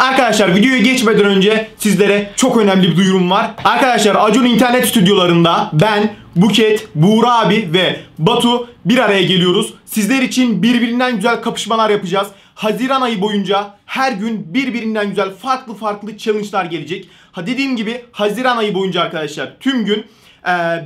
Arkadaşlar videoya geçmeden önce sizlere çok önemli bir duyurum var. Arkadaşlar Acun internet stüdyolarında ben, Buket, Buğra abi ve Batu bir araya geliyoruz. Sizler için birbirinden güzel kapışmalar yapacağız. Haziran ayı boyunca her gün birbirinden güzel farklı farklı challenge'lar gelecek. Ha dediğim gibi Haziran ayı boyunca arkadaşlar tüm gün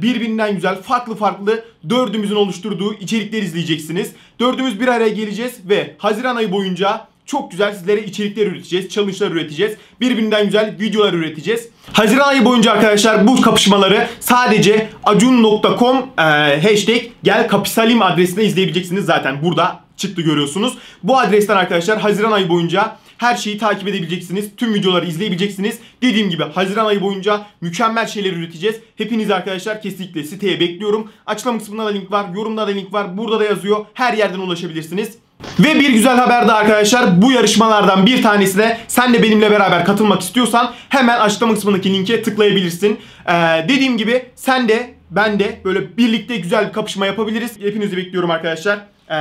birbirinden güzel farklı farklı dördümüzün oluşturduğu içerikleri izleyeceksiniz. Dördümüz bir araya geleceğiz ve Haziran ayı boyunca çok güzel sizlere içerikler üreteceğiz, challenge'lar üreteceğiz. Birbirinden güzel videolar üreteceğiz. Haziran ayı boyunca arkadaşlar bu kapışmaları sadece acun.com e, hashtag gel kapisalim adresinde izleyebileceksiniz zaten burada çıktı görüyorsunuz. Bu adresten arkadaşlar Haziran ayı boyunca her şeyi takip edebileceksiniz. Tüm videoları izleyebileceksiniz. Dediğim gibi Haziran ayı boyunca mükemmel şeyler üreteceğiz. Hepiniz arkadaşlar kesinlikle siteye bekliyorum. Açıklama kısmında da link var. Yorumda da link var. Burada da yazıyor. Her yerden ulaşabilirsiniz. Ve bir güzel haber de arkadaşlar bu yarışmalardan bir tanesine sen de benimle beraber katılmak istiyorsan hemen açıklama kısmındaki linke tıklayabilirsin. Ee, dediğim gibi sen de ben de böyle birlikte güzel bir kapışma yapabiliriz. Hepinizi bekliyorum arkadaşlar. Ee,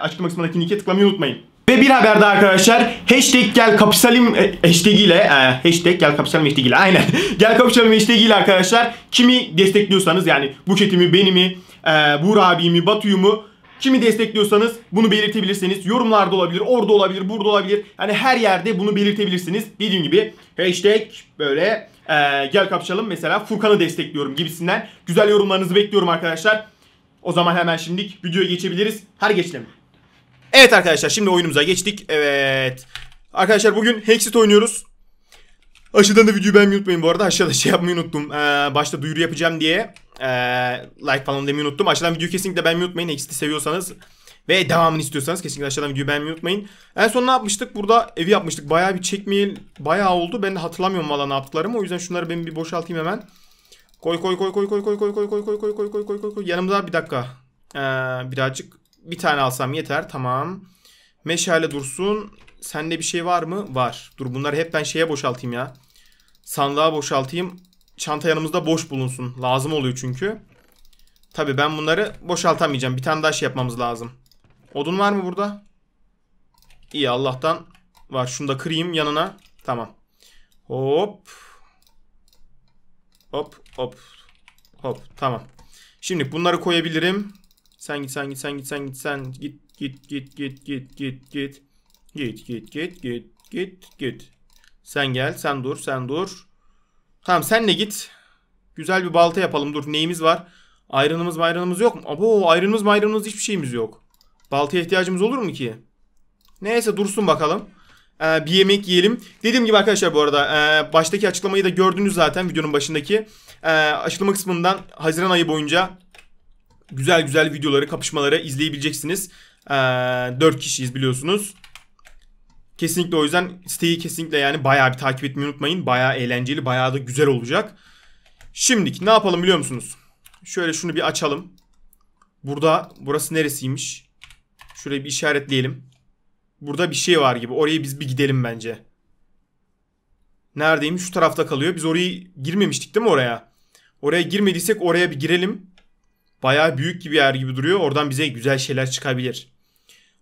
açıklama kısmındaki linke tıklamayı unutmayın. Ve bir haber de arkadaşlar hashtag gel kapışalım e, hashtag ile e, hashtag gel kapışalım hashtag ile aynen gel kapışalım hashtag ile arkadaşlar kimi destekliyorsanız yani Buket'imi, benimi, e, Buğra abimi, Batu'yu Kimi destekliyorsanız bunu belirtebilirsiniz. Yorumlarda olabilir, orada olabilir, burada olabilir. Yani her yerde bunu belirtebilirsiniz. Dediğim gibi hashtag böyle ee, gel kapışalım mesela Furkan'ı destekliyorum gibisinden. Güzel yorumlarınızı bekliyorum arkadaşlar. O zaman hemen şimdilik videoya geçebiliriz. Her geçelim. Evet arkadaşlar şimdi oyunumuza geçtik. Evet. Arkadaşlar bugün Hexit oynuyoruz. Aşağıdan da videoyu beğenmeyi unutmayın bu arada. Aşağıda şey yapmayı unuttum. Ee, başta duyuru yapacağım diye like falan demeyi unuttum. Aşağıdan videoyu kesinlikle beğenmeyi unutmayın. Exit'i seviyorsanız ve devamını istiyorsanız kesinlikle aşağıdan videoyu beğenmeyi unutmayın. En son ne yapmıştık? Burada evi yapmıştık. Bayağı bir çekmeyel bayağı oldu. Ben de hatırlamıyorum valla ne yaptıklarımı. O yüzden şunları ben bir boşaltayım hemen. Koy koy koy koy koy koy koy koy koy koy koy koy koy koy koy koy. Yanımda bir dakika. Ee, birazcık bir tane alsam yeter. Tamam. Meşale dursun. Sende bir şey var mı? Var. Dur bunları hep ben şeye boşaltayım ya. Sandığa boşaltayım çanta yanımızda boş bulunsun. Lazım oluyor çünkü. Tabi ben bunları boşaltamayacağım. Bir tane daha şey yapmamız lazım. Odun var mı burada? İyi Allah'tan var. Şunu da kırayım yanına. Tamam. Hop. Hop hop. Hop tamam. Şimdi bunları koyabilirim. Sen git sen git sen git sen git sen git git git git git git git git git git git git git sen gel sen dur sen dur Tamam senle git. Güzel bir balta yapalım. Dur neyimiz var? Ayranımız ayranımız yok mu? Abo ayranımız ayranımız hiçbir şeyimiz yok. Baltaya ihtiyacımız olur mu ki? Neyse dursun bakalım. Ee, bir yemek yiyelim. Dediğim gibi arkadaşlar bu arada e, baştaki açıklamayı da gördünüz zaten videonun başındaki. E, açıklama kısmından Haziran ayı boyunca güzel güzel videoları, kapışmaları izleyebileceksiniz. E, ee, 4 kişiyiz biliyorsunuz. Kesinlikle o yüzden siteyi kesinlikle yani bayağı bir takip etmeyi unutmayın. Bayağı eğlenceli, bayağı da güzel olacak. Şimdilik ne yapalım biliyor musunuz? Şöyle şunu bir açalım. Burada burası neresiymiş? Şurayı bir işaretleyelim. Burada bir şey var gibi. Oraya biz bir gidelim bence. Neredeymiş? Şu tarafta kalıyor. Biz orayı girmemiştik değil mi oraya? Oraya girmediysek oraya bir girelim. Bayağı büyük gibi yer gibi duruyor. Oradan bize güzel şeyler çıkabilir.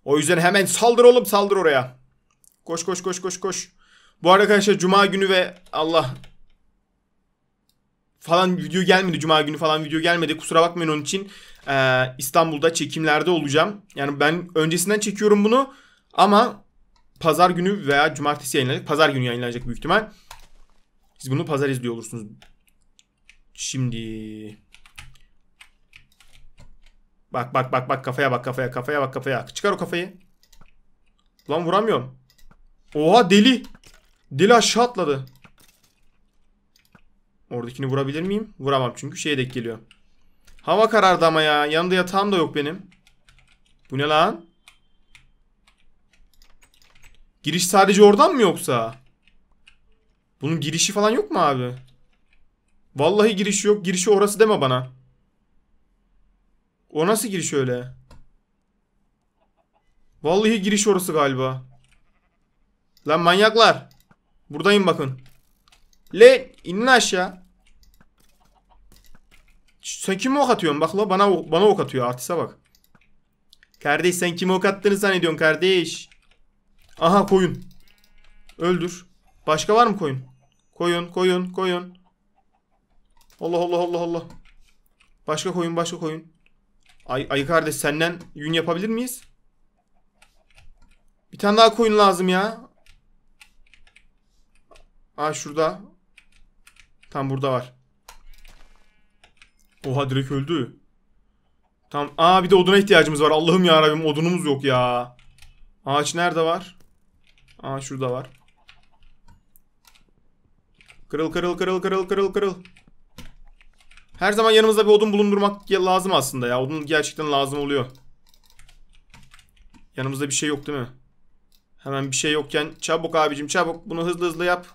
O yüzden hemen saldır oğlum saldır oraya. Koş koş koş koş koş. Bu arada arkadaşlar cuma günü ve Allah falan video gelmedi. Cuma günü falan video gelmedi. Kusura bakmayın onun için. Ee, İstanbul'da çekimlerde olacağım. Yani ben öncesinden çekiyorum bunu. Ama pazar günü veya cumartesi yayınlanacak. Pazar günü yayınlanacak büyük ihtimal. Siz bunu pazar izliyor olursunuz. Şimdi... Bak bak bak bak kafaya bak kafaya kafaya bak kafaya. Çıkar o kafayı. Lan vuramıyorum. Oha deli. Deli aşağı atladı. Oradakini vurabilir miyim? Vuramam çünkü şeye dek geliyor. Hava karardı ama ya. Yanında yatağım da yok benim. Bu ne lan? Giriş sadece oradan mı yoksa? Bunun girişi falan yok mu abi? Vallahi giriş yok. Girişi orası deme bana. O nasıl giriş öyle? Vallahi giriş orası galiba. Lan manyaklar. Buradayım bakın. Le inin aşağı. Sen kime ok atıyorsun? Bak la bana bana ok atıyor. Artiste bak. Kardeş sen kime ok attığını zannediyorsun kardeş. Aha koyun. Öldür. Başka var mı koyun? Koyun, koyun, koyun. Allah Allah Allah Allah. Başka koyun, başka koyun. Ay, ay kardeş senden yün yapabilir miyiz? Bir tane daha koyun lazım ya. Aa şurada. Tam burada var. Oha direkt öldü. Tam aa bir de oduna ihtiyacımız var. Allah'ım ya Rabbim odunumuz yok ya. Ağaç nerede var? Aa şurada var. Kırıl kırıl kırıl kırıl kırıl kırıl. Her zaman yanımızda bir odun bulundurmak lazım aslında ya. Odun gerçekten lazım oluyor. Yanımızda bir şey yok değil mi? Hemen bir şey yokken çabuk abicim çabuk bunu hızlı hızlı yap.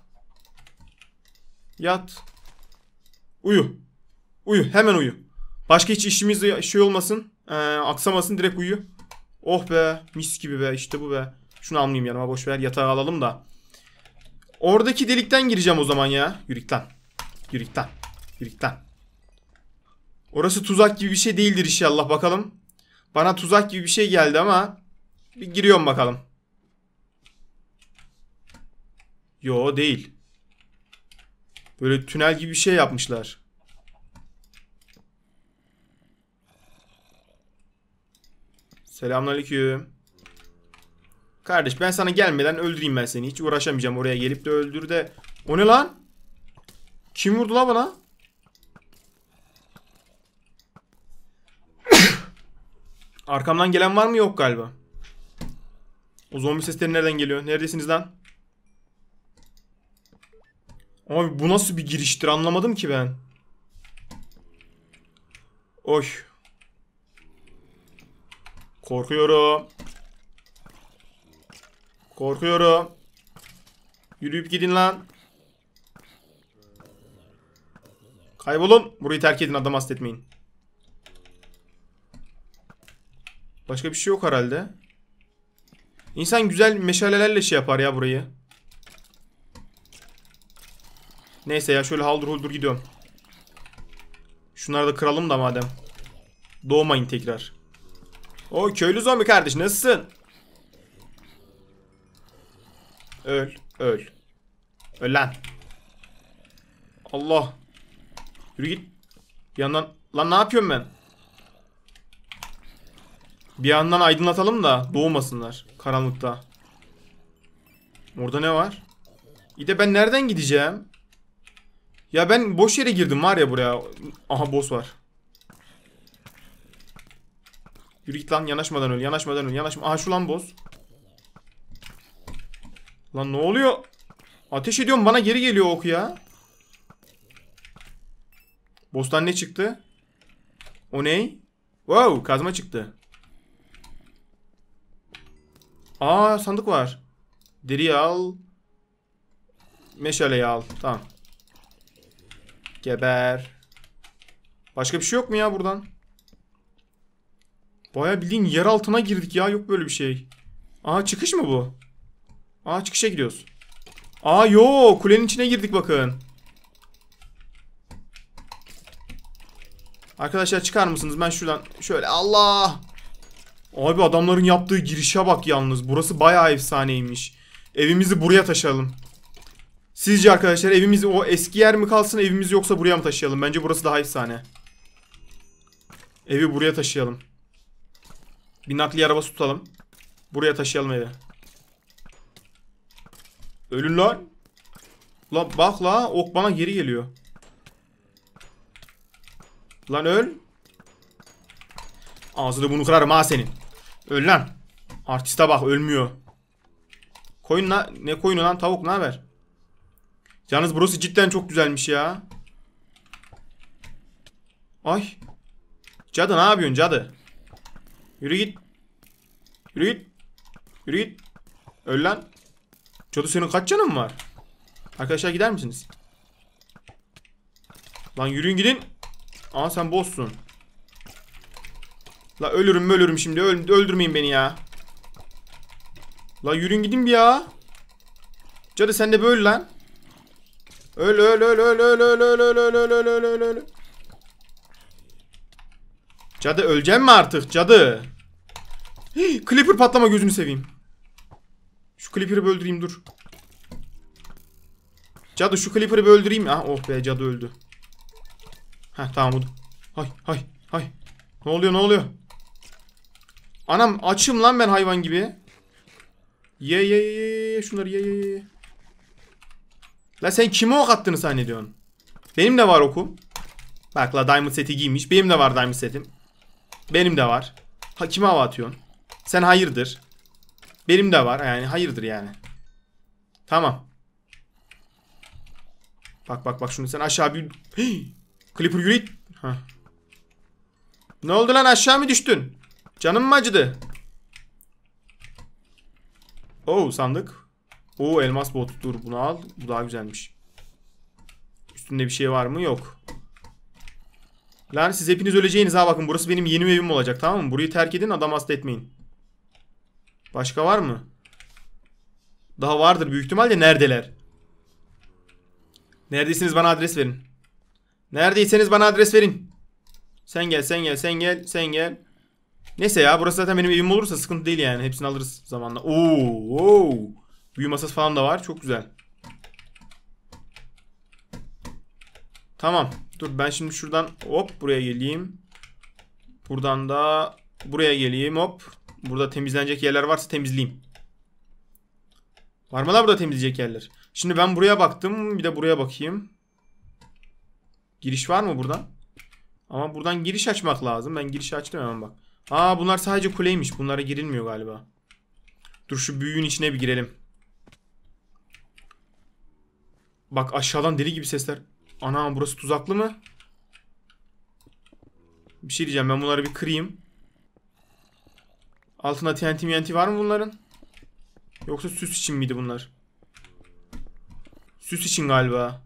Yat. Uyu. Uyu. Hemen uyu. Başka hiç işimiz şey olmasın. Ee, aksamasın direkt uyu. Oh be. Mis gibi be. İşte bu be. Şunu almayayım yanıma boşver. Yatağı alalım da. Oradaki delikten gireceğim o zaman ya. Yürükten. Yürükten. Yürükten. Orası tuzak gibi bir şey değildir inşallah. Bakalım. Bana tuzak gibi bir şey geldi ama. Bir giriyorum bakalım. Yo değil. Böyle tünel gibi bir şey yapmışlar. Selamünaleyküm. Kardeş ben sana gelmeden öldüreyim ben seni. Hiç uğraşamayacağım oraya gelip de öldür de. O ne lan? Kim vurdu la bana? Arkamdan gelen var mı? Yok galiba. O zombi sesleri nereden geliyor? Neredesiniz lan? Abi bu nasıl bir giriştir anlamadım ki ben. Oy. Korkuyorum. Korkuyorum. Yürüyüp gidin lan. Kaybolun. Burayı terk edin adam hastetmeyin. Başka bir şey yok herhalde. İnsan güzel meşalelerle şey yapar ya burayı. Neyse ya şöyle haldır huldur gidiyorum. Şunları da kıralım da madem. Doğmayın tekrar. O köylü zombi kardeş nasılsın? Öl. Öl. Öl lan. Allah. Yürü git. Bir yandan. Lan ne yapıyorum ben? Bir yandan aydınlatalım da doğmasınlar. Karanlıkta. Orada ne var? İyi de ben nereden gideceğim? Ya ben boş yere girdim var ya buraya. Aha boss var. Yürü git lan yanaşmadan öl yanaşmadan öl yanaşma. Aha şu lan boss. Lan ne oluyor? Ateş ediyorum bana geri geliyor ok ya. Boss'tan ne çıktı? O ney? Wow kazma çıktı. Aa sandık var. Deri al. Meşaleyi al. Tamam. Geber. Başka bir şey yok mu ya buradan? Baya bildiğin yer altına girdik ya. Yok böyle bir şey. Aa çıkış mı bu? Aa çıkışa gidiyoruz. Aa yo kulenin içine girdik bakın. Arkadaşlar çıkar mısınız? Ben şuradan şöyle Allah. Abi adamların yaptığı girişe bak yalnız. Burası bayağı efsaneymiş. Evimizi buraya taşıyalım. Sizce arkadaşlar evimiz o eski yer mi kalsın evimiz yoksa buraya mı taşıyalım? Bence burası daha efsane. Evi buraya taşıyalım. Bir nakliye arabası tutalım. Buraya taşıyalım evi. Ölün lan. Lan bak la ok bana geri geliyor. Lan öl. Ağzını bunu kırarım ha senin. Öl lan. Artiste bak ölmüyor. Koyun la ne koyunu lan tavuk ne haber? Yalnız burası cidden çok güzelmiş ya. Ay. Cadı ne yapıyorsun cadı? Yürü git. Yürü git. Yürü git. Öl lan. Cadı senin kaç canın var? Arkadaşlar gider misiniz? Lan yürüyün gidin. Aa sen bozsun. La ölürüm ölürüm şimdi. Öl öldürmeyin beni ya. La yürüyün gidin bir ya. Cadı sen de böyle lan. Öl öl öl öl öl öl öl öl öl öl öl öl öl Cadı öleceğim mi artık cadı? clipper patlama gözünü seveyim. Şu Clipper'ı öldüreyim dur. Cadı şu Clipper'ı öldüreyim. Ah oh be cadı öldü. Heh tamam oldu. Hay hay hay. Ne oluyor ne oluyor? Anam açım lan ben hayvan gibi. Ye ye ye ye şunları ye ye ye. La sen kime ok attığını zannediyorsun? Benim de var okum. Bak la diamond seti giymiş. Benim de var diamond setim. Benim de var. Ha, kime hava atıyorsun? Sen hayırdır. Benim de var. Yani hayırdır yani. Tamam. Bak bak bak şunu sen aşağı bir... Hii! Clipper yürü. Ne oldu lan aşağı mı düştün? Canım mı acıdı? Oh sandık. O elmas botu dur bunu al. Bu daha güzelmiş. Üstünde bir şey var mı? Yok. Lan siz hepiniz öleceğiniz ha bakın burası benim yeni evim olacak tamam mı? Burayı terk edin adam hasta etmeyin. Başka var mı? Daha vardır büyük ihtimalle neredeler? Neredesiniz bana adres verin. Neredeyseniz bana adres verin. Sen gel sen gel sen gel sen gel. Neyse ya burası zaten benim evim olursa sıkıntı değil yani. Hepsini alırız zamanla. Oo, oo. Büyü masası falan da var. Çok güzel. Tamam. Dur ben şimdi şuradan hop buraya geleyim. Buradan da buraya geleyim hop. Burada temizlenecek yerler varsa temizleyeyim. Var mı lan burada temizleyecek yerler? Şimdi ben buraya baktım. Bir de buraya bakayım. Giriş var mı buradan? Ama buradan giriş açmak lazım. Ben girişi açtım hemen bak. Aa bunlar sadece kuleymiş. Bunlara girilmiyor galiba. Dur şu büyüğün içine bir girelim. Bak aşağıdan deli gibi sesler. Anam burası tuzaklı mı? Bir şey diyeceğim ben bunları bir kırayım. Altında TNT MNT var mı bunların? Yoksa süs için miydi bunlar? Süs için galiba.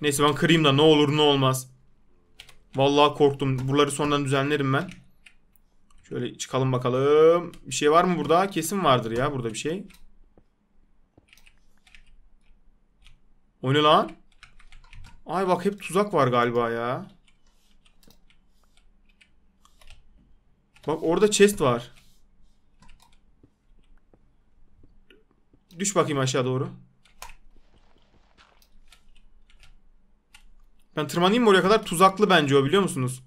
Neyse ben kırayım da ne olur ne olmaz. Vallahi korktum. Buraları sonradan düzenlerim ben. Şöyle çıkalım bakalım. Bir şey var mı burada? Kesin vardır ya burada bir şey. O ne lan? Ay bak hep tuzak var galiba ya. Bak orada chest var. Düş bakayım aşağı doğru. Ben tırmanayım mı oraya kadar? Tuzaklı bence o biliyor musunuz?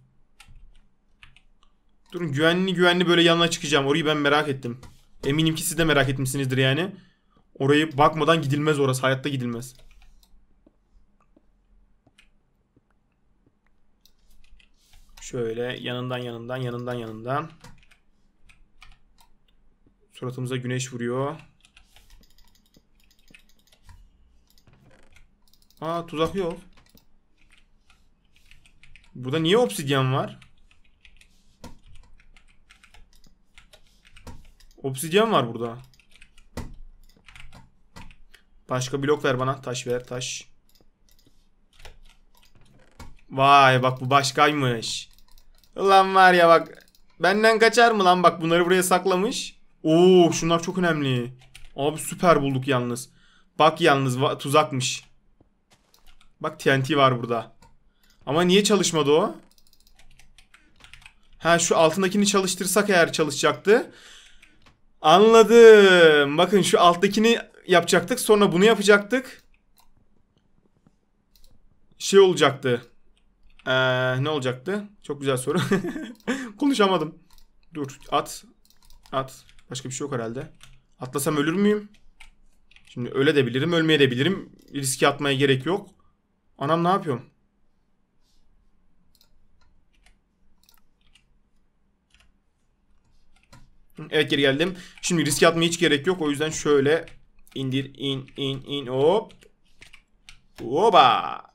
Durun güvenli güvenli böyle yanına çıkacağım. Orayı ben merak ettim. Eminim ki siz de merak etmişsinizdir yani. Orayı bakmadan gidilmez orası. Hayatta gidilmez. Şöyle yanından yanından yanından yanından. Suratımıza güneş vuruyor. Aa tuzak yok. Burada niye obsidyen var? Obsidyen var burada. Başka blok ver bana. Taş ver taş. Vay bak bu başkaymış. Ulan var ya bak. Benden kaçar mı lan bak bunları buraya saklamış. Oo şunlar çok önemli. Abi süper bulduk yalnız. Bak yalnız tuzakmış. Bak TNT var burada. Ama niye çalışmadı o? Ha şu altındakini çalıştırsak eğer çalışacaktı. Anladım. Bakın şu alttakini yapacaktık. Sonra bunu yapacaktık. Şey olacaktı. Ee, ne olacaktı? Çok güzel soru. Konuşamadım. Dur at. At. Başka bir şey yok herhalde. Atlasam ölür müyüm? Şimdi öle de bilirim, ölmeye de bilirim. Riski atmaya gerek yok. Anam ne yapıyorum? Evet geri geldim. Şimdi riske atmaya hiç gerek yok. O yüzden şöyle indir in in in hop. Oba.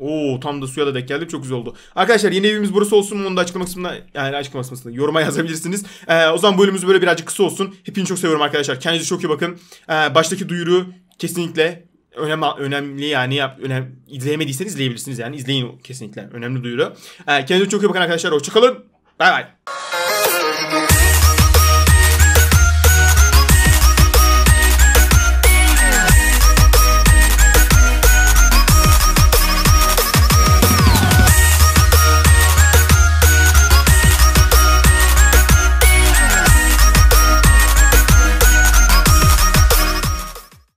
Oo tam da suya da denk geldik. Çok güzel oldu. Arkadaşlar yeni evimiz burası olsun. Onu da açıklama kısmında yani açıklama kısmında yoruma yazabilirsiniz. Ee, o zaman bölümümüz böyle birazcık kısa olsun. Hepinizi çok seviyorum arkadaşlar. Kendinize çok iyi bakın. Ee, baştaki duyuru kesinlikle önemli önemli yani yap, önem, izleyemediyseniz izleyebilirsiniz yani izleyin kesinlikle önemli duyuru. Ee, kendinize çok iyi bakın arkadaşlar hoşçakalın. Bay bay.